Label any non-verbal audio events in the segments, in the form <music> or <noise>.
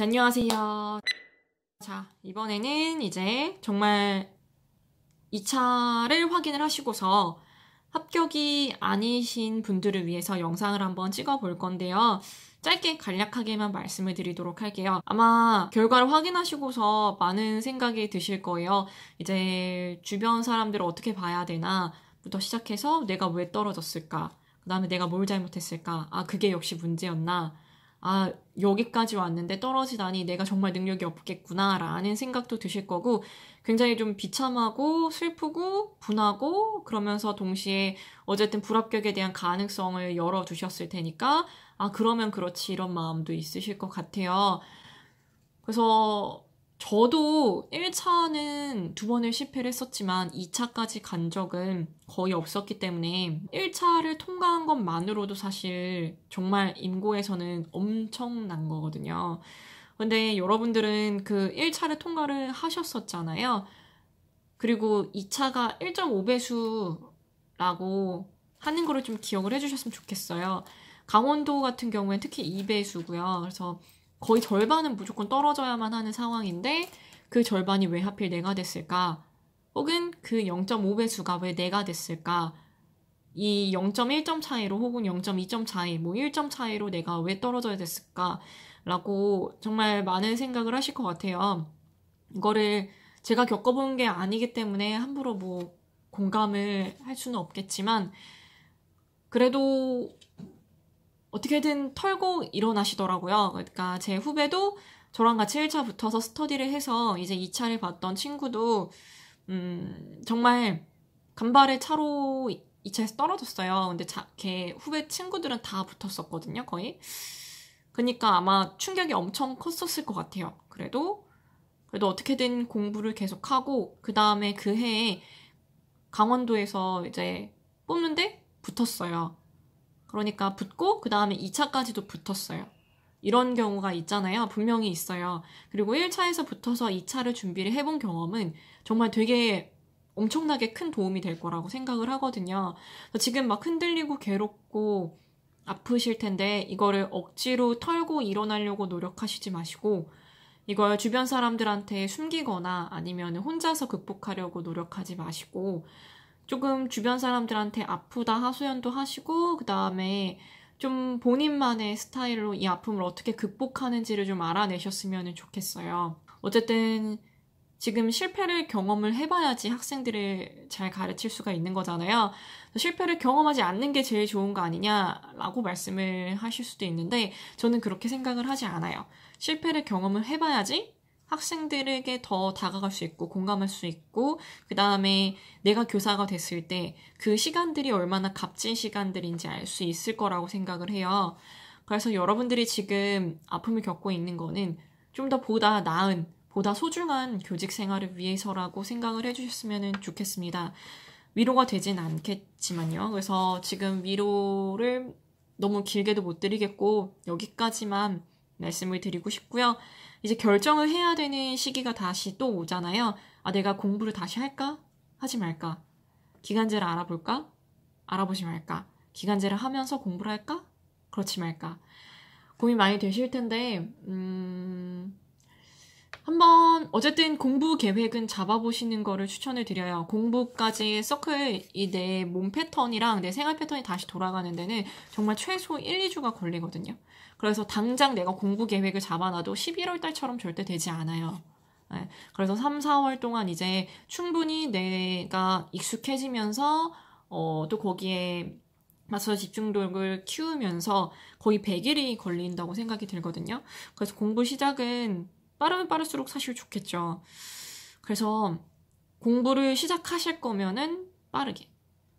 자, 안녕하세요. 자, 이번에는 이제 정말 2차를 확인을 하시고서 합격이 아니신 분들을 위해서 영상을 한번 찍어 볼 건데요. 짧게 간략하게만 말씀을 드리도록 할게요. 아마 결과를 확인하시고서 많은 생각이 드실 거예요. 이제 주변 사람들을 어떻게 봐야 되나부터 시작해서 내가 왜 떨어졌을까? 그 다음에 내가 뭘 잘못했을까? 아, 그게 역시 문제였나? 아, 여기까지 왔는데 떨어지다니 내가 정말 능력이 없겠구나 라는 생각도 드실 거고 굉장히 좀 비참하고 슬프고 분하고 그러면서 동시에 어쨌든 불합격에 대한 가능성을 열어두셨을 테니까 아, 그러면 그렇지 이런 마음도 있으실 것 같아요. 그래서 저도 1차는 두 번을 실패를 했었지만 2차까지 간 적은 거의 없었기 때문에 1차를 통과한 것만으로도 사실 정말 임고에서는 엄청난 거거든요. 근데 여러분들은 그 1차를 통과를 하셨었잖아요. 그리고 2차가 1.5배수라고 하는 거를 좀 기억을 해주셨으면 좋겠어요. 강원도 같은 경우엔 특히 2배수고요. 그래서 거의 절반은 무조건 떨어져야만 하는 상황인데 그 절반이 왜 하필 내가 됐을까? 혹은 그 0.5배수가 왜 내가 됐을까? 이 0.1점 차이로 혹은 0.2점 차이, 뭐 1점 차이로 내가 왜 떨어져야 됐을까? 라고 정말 많은 생각을 하실 것 같아요. 이거를 제가 겪어본 게 아니기 때문에 함부로 뭐 공감을 할 수는 없겠지만, 그래도 어떻게든 털고 일어나시더라고요. 그러니까 제 후배도 저랑 같이 1차 붙어서 스터디를 해서 이제 2차를 봤던 친구도 음, 정말 간발의 차로 2차에서 떨어졌어요. 근데 자, 걔 후배 친구들은 다 붙었었거든요, 거의. 그러니까 아마 충격이 엄청 컸었을 것 같아요. 그래도 그래도 어떻게든 공부를 계속하고 그 다음에 그 해에 강원도에서 이제 뽑는데 붙었어요. 그러니까 붙고 그 다음에 2차까지도 붙었어요. 이런 경우가 있잖아요. 분명히 있어요. 그리고 1차에서 붙어서 2차를 준비를 해본 경험은 정말 되게 엄청나게 큰 도움이 될 거라고 생각을 하거든요. 지금 막 흔들리고 괴롭고 아프실 텐데 이거를 억지로 털고 일어나려고 노력하시지 마시고 이걸 주변 사람들한테 숨기거나 아니면 혼자서 극복하려고 노력하지 마시고 조금 주변 사람들한테 아프다 하소연도 하시고 그 다음에 좀 본인만의 스타일로 이 아픔을 어떻게 극복하는지를 좀 알아내셨으면 좋겠어요. 어쨌든 지금 실패를 경험을 해봐야지 학생들을 잘 가르칠 수가 있는 거잖아요. 실패를 경험하지 않는 게 제일 좋은 거 아니냐라고 말씀을 하실 수도 있는데 저는 그렇게 생각을 하지 않아요. 실패를 경험을 해봐야지 학생들에게 더 다가갈 수 있고 공감할 수 있고 그 다음에 내가 교사가 됐을 때 그 시간들이 얼마나 값진 시간들인지 알 수 있을 거라고 생각을 해요. 그래서 여러분들이 지금 아픔을 겪고 있는 거는 좀 더 보다 나은 보다 소중한 교직 생활을 위해서라고 생각을 해주셨으면 좋겠습니다. 위로가 되진 않겠지만요. 그래서 지금 위로를 너무 길게도 못 드리겠고 여기까지만 말씀을 드리고 싶고요. 이제 결정을 해야 되는 시기가 다시 또 오잖아요. 아, 내가 공부를 다시 할까? 하지 말까? 기간제를 알아볼까? 알아보지 말까? 기간제를 하면서 공부를 할까? 그렇지 말까? 고민 많이 되실 텐데, 음, 한번 어쨌든 공부 계획은 잡아보시는 거를 추천을 드려요. 공부까지 서클 이내 몸 패턴이랑 내 생활 패턴이 다시 돌아가는 데는 정말 최소 1, 2주가 걸리거든요. 그래서 당장 내가 공부 계획을 잡아놔도 11월 달처럼 절대 되지 않아요. 네. 그래서 3, 4월 동안 이제 충분히 내가 익숙해지면서 어, 또 거기에 맞서 집중력을 키우면서 거의 100일이 걸린다고 생각이 들거든요. 그래서 공부 시작은 빠르면 빠를수록 사실 좋겠죠. 그래서 공부를 시작하실 거면은 빠르게.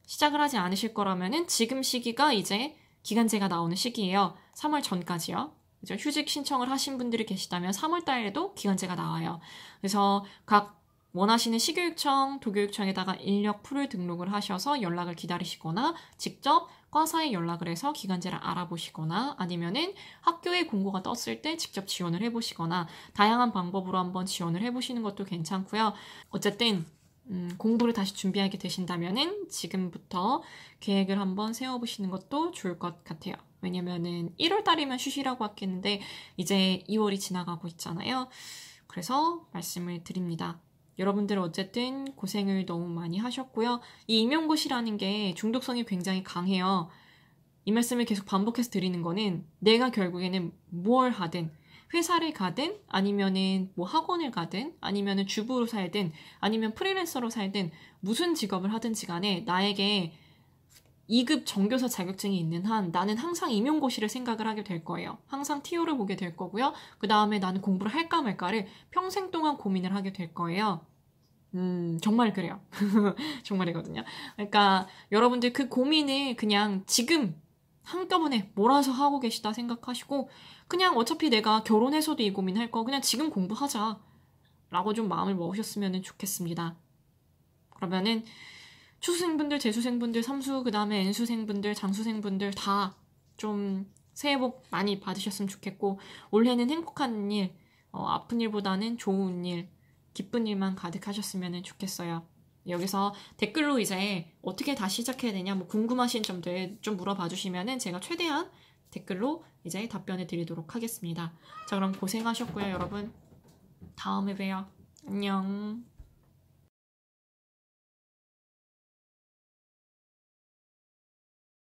시작을 하지 않으실 거라면은 지금 시기가 이제 기간제가 나오는 시기예요. 3월 전까지요. 휴직 신청을 하신 분들이 계시다면 3월 달에도 기간제가 나와요. 그래서 각 원하시는 시교육청, 도교육청에다가 인력 풀을 등록을 하셔서 연락을 기다리시거나 직접 과사에 연락을 해서 기간제를 알아보시거나 아니면은 학교에 공고가 떴을 때 직접 지원을 해보시거나 다양한 방법으로 한번 지원을 해보시는 것도 괜찮고요. 어쨌든 음, 공부를 다시 준비하게 되신다면은 지금부터 계획을 한번 세워보시는 것도 좋을 것 같아요. 왜냐면은 1월 달이면 쉬시라고 했겠는데 이제 2월이 지나가고 있잖아요. 그래서 말씀을 드립니다. 여러분들 어쨌든 고생을 너무 많이 하셨고요. 이 임용고시라는 게 중독성이 굉장히 강해요. 이 말씀을 계속 반복해서 드리는 거는 내가 결국에는 뭘 하든 회사를 가든 아니면은 뭐 학원을 가든 아니면은 주부로 살든 아니면 프리랜서로 살든 무슨 직업을 하든지 간에 나에게 2급 정교사 자격증이 있는 한 나는 항상 임용고시를 생각을 하게 될 거예요. 항상 TO를 보게 될 거고요. 그 다음에 나는 공부를 할까 말까를 평생 동안 고민을 하게 될 거예요. 음, 정말 그래요. <laughs> 정말이거든요. 그러니까 여러분들 그 고민을 그냥 지금 한꺼번에 몰아서 하고 계시다 생각하시고 그냥 어차피 내가 결혼해서도 이 고민할 거 그냥 지금 공부하자 라고 좀 마음을 먹으셨으면 좋겠습니다. 그러면은 추수생분들, 재수생분들, 삼수, 그 다음에 N수생분들, 장수생분들 다 좀 새해 복 많이 받으셨으면 좋겠고 올해는 행복한 일, 어, 아픈 일보다는 좋은 일 기쁜 일만 가득하셨으면 좋겠어요. 여기서 댓글로 이제 어떻게 다시 시작해야 되냐 뭐 궁금하신 점들 좀 물어봐 주시면 제가 최대한 댓글로 이제 답변해 드리도록 하겠습니다. 자 그럼 고생하셨고요 여러분 다음에 봬요. 안녕